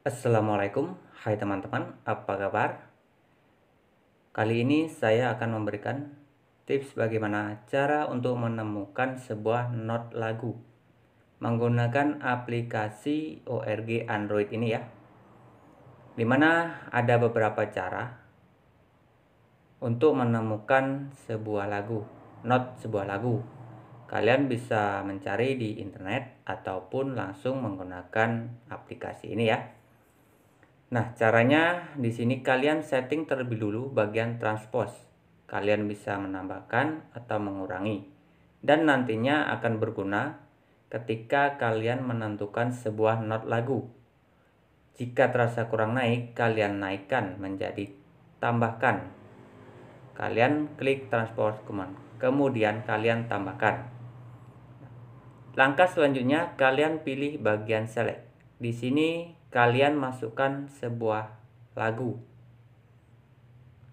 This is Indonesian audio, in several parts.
Assalamualaikum, hai teman-teman, apa kabar? Kali ini saya akan memberikan tips bagaimana cara untuk menemukan sebuah not lagu menggunakan aplikasi ORG Android ini ya. Dimana ada beberapa cara untuk menemukan sebuah lagu, not sebuah lagu. Kalian bisa mencari di internet ataupun langsung menggunakan aplikasi ini ya. Nah, caranya di sini kalian setting terlebih dulu bagian transpose. Kalian bisa menambahkan atau mengurangi dan nantinya akan berguna ketika kalian menentukan sebuah not lagu. Jika terasa kurang naik, kalian naikkan menjadi tambahkan. Kalian klik transpose command, kemudian kalian tambahkan. Langkah selanjutnya, kalian pilih bagian select. Di sini kalian masukkan sebuah lagu.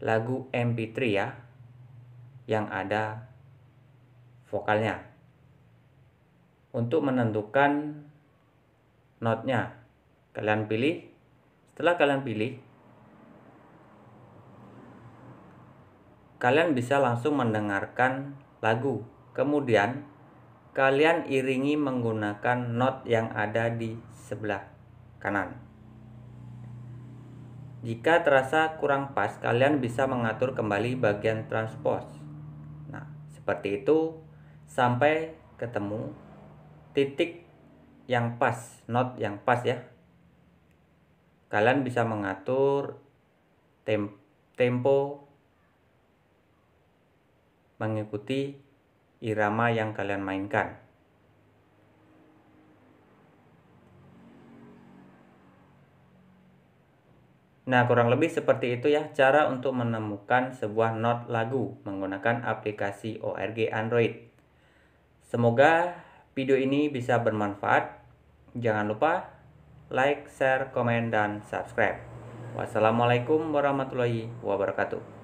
Lagu MP3 ya yang ada vokalnya. Untuk menentukan notnya, kalian pilih. Setelah kalian pilih, kalian bisa langsung mendengarkan lagu. Kemudian, kalian iringi menggunakan not yang ada di sebelah kanan. Jika terasa kurang pas, kalian bisa mengatur kembali bagian transpose. Nah, seperti itu sampai ketemu titik yang pas, not yang pas ya. Kalian bisa mengatur tem tempo mengikuti irama yang kalian mainkan. Nah, kurang lebih seperti itu ya cara untuk menemukan sebuah not lagu menggunakan aplikasi ORG Android. Semoga video ini bisa bermanfaat. Jangan lupa like, share, komen, dan subscribe. Wassalamualaikum warahmatullahi wabarakatuh.